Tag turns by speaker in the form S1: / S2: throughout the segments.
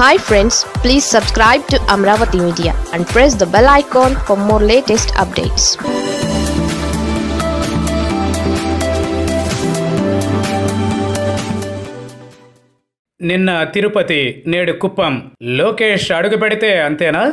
S1: hi friends please subscribe to Amaravati media and press the bell icon for more latest updates నిన్న తిరుపతి నేడు కుప్పం లోకేష్ అడుగు పెడితే అంతేనా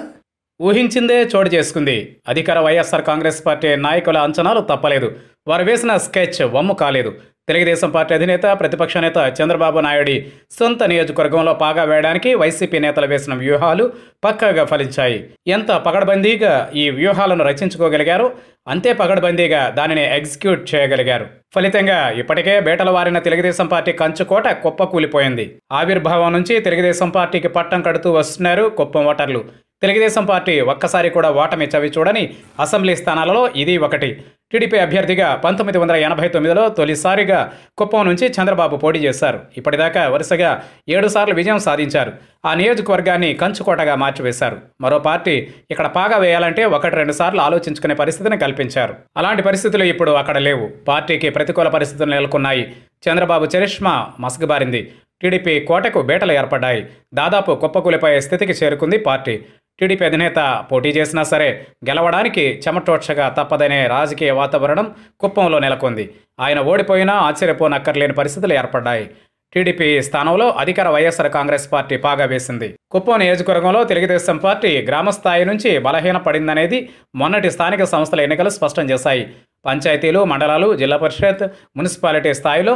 S1: ఊహించిందే చోటు చేసుకుంది అధికార వైఎస్ఆర్ కాంగ్రెస్ పార్టీ నాయకుల అంచనాలు తప్పలేదు వారు వేసిన స్కెచ్ వమ్ము కాలేదు తెలుగుదేశం పార్టీ అధినేత ప్రతిపక్ష నేత చంద్రబాబు నాయుడి సొంత నియోజకవర్గంలో పాగా వేయడానికి వైసీపీ నేతలు వేసిన వ్యూహాలు పక్కాగా ఫలించాయి ఎంత పగడబందీగా ఈ వ్యూహాలను రచించుకోగలిగారో అంతే పగడబందీగా దానిని ఎగ్జిక్యూట్ చేయగలిగారు ఫలితంగా ఇప్పటికే బేటల వారిన తెలుగుదేశం పార్టీ కంచుకోట కుప్పకూలిపోయింది ఆవిర్భావం నుంచి తెలుగుదేశం పార్టీకి పట్టం కడుతూ వస్తున్నారు కుప్పం ఓటర్లు తెలుగుదేశం పార్టీ ఒక్కసారి కూడా ఓటమి చవి చూడని అసెంబ్లీ స్థానాలలో ఇది ఒకటి టీడీపీ అభ్యర్థిగా పంతొమ్మిది వందల ఎనభై తొమ్మిదిలో తొలిసారిగా కుప్పం నుంచి చంద్రబాబు పోటీ చేశారు ఇప్పటిదాకా వరుసగా ఏడుసార్లు విజయం సాధించారు ఆ నియోజకవర్గాన్ని కంచుకోటగా మార్చివేశారు మరో పార్టీ ఇక్కడ పాగా వేయాలంటే ఒకటి రెండు సార్లు ఆలోచించుకునే పరిస్థితిని కల్పించారు అలాంటి పరిస్థితులు ఇప్పుడు అక్కడ లేవు పార్టీకి ప్రతికూల పరిస్థితులు నెలకొన్నాయి చంద్రబాబు చరిష్మా మసగబారింది టీడీపీ కోటకు బేటలు ఏర్పడ్డాయి దాదాపు కుప్పకూలిపోయే స్థితికి చేరుకుంది పార్టీ టీడీపీ అధినేత పోటీ చేసినా సరే గెలవడానికి చెమటోక్షగా తప్పదనే రాజకీయ వాతావరణం కుప్పంలో నెలకొంది ఆయన ఓడిపోయినా ఆశ్చర్యపోనక్కర్లేని పరిస్థితులు ఏర్పడ్డాయి టీడీపీ స్థానంలో అధికార వైఎస్ఆర్ కాంగ్రెస్ పార్టీ పాగా వేసింది కుప్పం నియోజకవర్గంలో తెలుగుదేశం పార్టీ గ్రామస్థాయి నుంచి బలహీన పడిందనేది మొన్నటి స్థానిక సంస్థల ఎన్నికలు స్పష్టం చేశాయి పంచాయతీలు మండలాలు జిల్లా పరిషత్ మున్సిపాలిటీ స్థాయిలో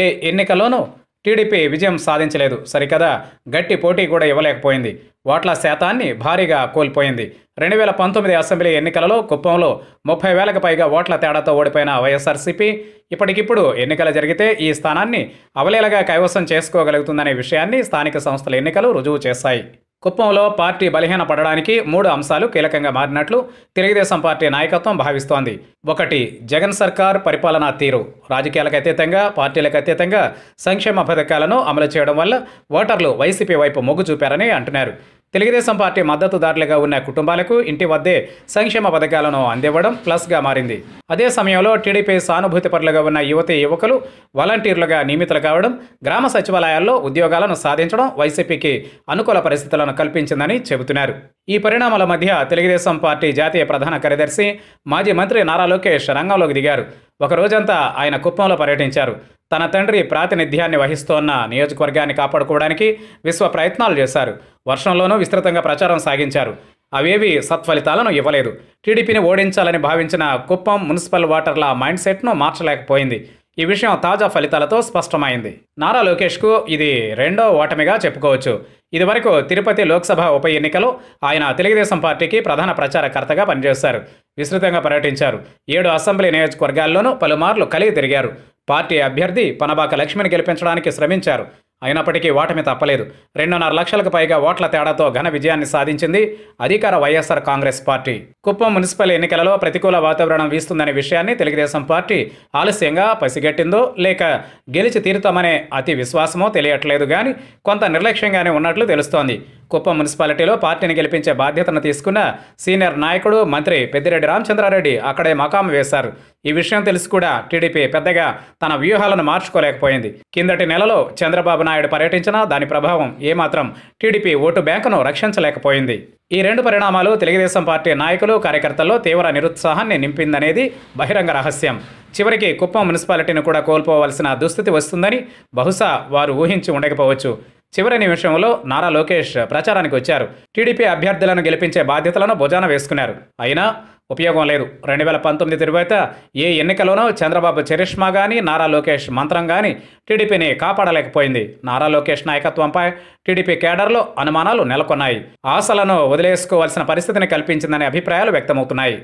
S1: ఏ ఎన్నికలోనూ టీడీపీ విజయం సాధించలేదు సరికదా గట్టి పోటీ కూడా ఇవ్వలేకపోయింది ఓట్ల శాతాన్ని భారీగా కోల్పోయింది రెండు వేల పంతొమ్మిది అసెంబ్లీ ఎన్నికలలో కుప్పంలో ముప్పై వేలకు పైగా ఓట్ల తేడాతో ఓడిపోయిన వైఎస్ఆర్సీపీ ఇప్పటికిప్పుడు ఎన్నికలు జరిగితే ఈ స్థానాన్ని అవలేలగా కైవసం చేసుకోగలుగుతుందనే విషయాన్ని స్థానిక సంస్థల ఎన్నికలు రుజువు చేశాయి కుప్పంలో పార్టీ బలహీన పడడానికి మూడు అంశాలు కీలకంగా మారినట్లు తెలుగుదేశం పార్టీ నాయకత్వం భావిస్తోంది ఒకటి జగన్ సర్కార్ పరిపాలనా తీరు రాజకీయాలకు అతీతంగా పార్టీలకు అతీతంగా సంక్షేమ పథకాలను అమలు చేయడం వల్ల ఓటర్లు వైసీపీ వైపు మొగ్గు చూపారని అంటున్నారు తెలుగుదేశం పార్టీ మద్దతుదారులుగా ఉన్న కుటుంబాలకు ఇంటి వద్దే సంక్షేమ పథకాలను అందివ్వడం ప్లస్గా మారింది అదే సమయంలో టీడీపీ సానుభూతిపరులుగా ఉన్న యువతి యువకులు వాలంటీర్లుగా నియమితులు కావడం గ్రామ సచివాలయాల్లో ఉద్యోగాలను సాధించడం వైసీపీకి అనుకూల పరిస్థితులను కల్పించిందని చెబుతున్నారు ఈ పరిణామాల మధ్య తెలుగుదేశం పార్టీ జాతీయ ప్రధాన కార్యదర్శి మాజీ మంత్రి నారా లోకేష్ రంగంలోకి దిగారు ఒక రోజంతా ఆయన కుప్పంలో పర్యటించారు తన తండ్రి ప్రాతినిధ్యాన్ని వహిస్తోన్న నియోజకవర్గాన్ని కాపాడుకోవడానికి విశ్వ ప్రయత్నాలు చేశారు వర్షంలోనూ విస్తృతంగా ప్రచారం సాగించారు అవేవి సత్ఫలితాలను ఇవ్వలేదు టీడీపీని ఓడించాలని భావించిన కుప్పం మున్సిపల్ వాటర్ల మైండ్ సెట్ను మార్చలేకపోయింది ఈ విషయం తాజా ఫలితాలతో స్పష్టమైంది నారా లోకేష్కు ఇది రెండో ఓటమిగా చెప్పుకోవచ్చు ఇదివరకు తిరుపతి లోక్సభ ఉప ఎన్నికలో ఆయన తెలుగుదేశం పార్టీకి ప్రధాన ప్రచారకర్తగా పనిచేశారు విస్తృతంగా పర్యటించారు ఏడు అసెంబ్లీ నియోజకవర్గాల్లోనూ పలుమార్లు కలిగి తిరిగారు పార్టీ అభ్యర్థి పనబాక లక్ష్మిని గెలిపించడానికి శ్రమించారు అయినప్పటికీ ఓటమి తప్పలేదు రెండున్నర లక్షలకు పైగా ఓట్ల తేడాతో ఘన విజయాన్ని సాధించింది అధికార YSR Congress party Kuppam municipal ఎన్నికలలో ప్రతికూల వాతావరణం వీస్తుందనే విషయాన్ని తెలుగుదేశం పార్టీ ఆలస్యంగా పసిగట్టిందో లేక గెలిచి తీరుతామనే అతి విశ్వాసమో తెలియట్లేదు కానీ కొంత నిర్లక్ష్యంగానే ఉన్నట్లు తెలుస్తోంది కుప్పం మున్సిపాలిటీలో పార్టీని గెలిపించే బాధ్యతను తీసుకున్న సీనియర్ నాయకుడు మంత్రి పెద్దిరెడ్డి రామచంద్రారెడ్డి అక్కడే మకాం వేశారు ఈ విషయం తెలిసి కూడా టీడీపీ పెద్దగా తన వ్యూహాలను మార్చుకోలేకపోయింది కిందటి నెలలో చంద్రబాబు నాయుడు పర్యటించినా దాని ప్రభావం ఏమాత్రం టీడీపీ ఓటు బ్యాంకును రక్షించలేకపోయింది ఈ రెండు పరిణామాలు తెలుగుదేశం పార్టీ నాయకులు కార్యకర్తల్లో తీవ్ర నిరుత్సాహాన్ని నింపిందనేది బహిరంగ రహస్యం చివరికి కుప్పం మున్సిపాలిటీని కూడా కోల్పోవలసిన దుస్థితి వస్తుందని బహుశా వారు ఊహించి ఉండకపోవచ్చు చివరి నిమిషంలో నారా లోకేష్ ప్రచారానికి వచ్చారు టీడీపీ అభ్యర్థులను గెలిపించే బాధ్యతలను భుజాన వేసుకున్నారు అయినా ఉపయోగం లేదు రెండు వేల పంతొమ్మిది తరువాత ఏ ఎన్నికలోనూ చంద్రబాబు చరిష్మా కానీ నారా లోకేష్ మంత్రం కానీ టీడీపీని కాపాడలేకపోయింది నారా లోకేష్ నాయకత్వంపై టీడీపీ కేడర్లో అనుమానాలు నెలకొన్నాయి ఆశలను వదిలేసుకోవాల్సిన పరిస్థితిని కల్పించిందనే అభిప్రాయాలు వ్యక్తమవుతున్నాయి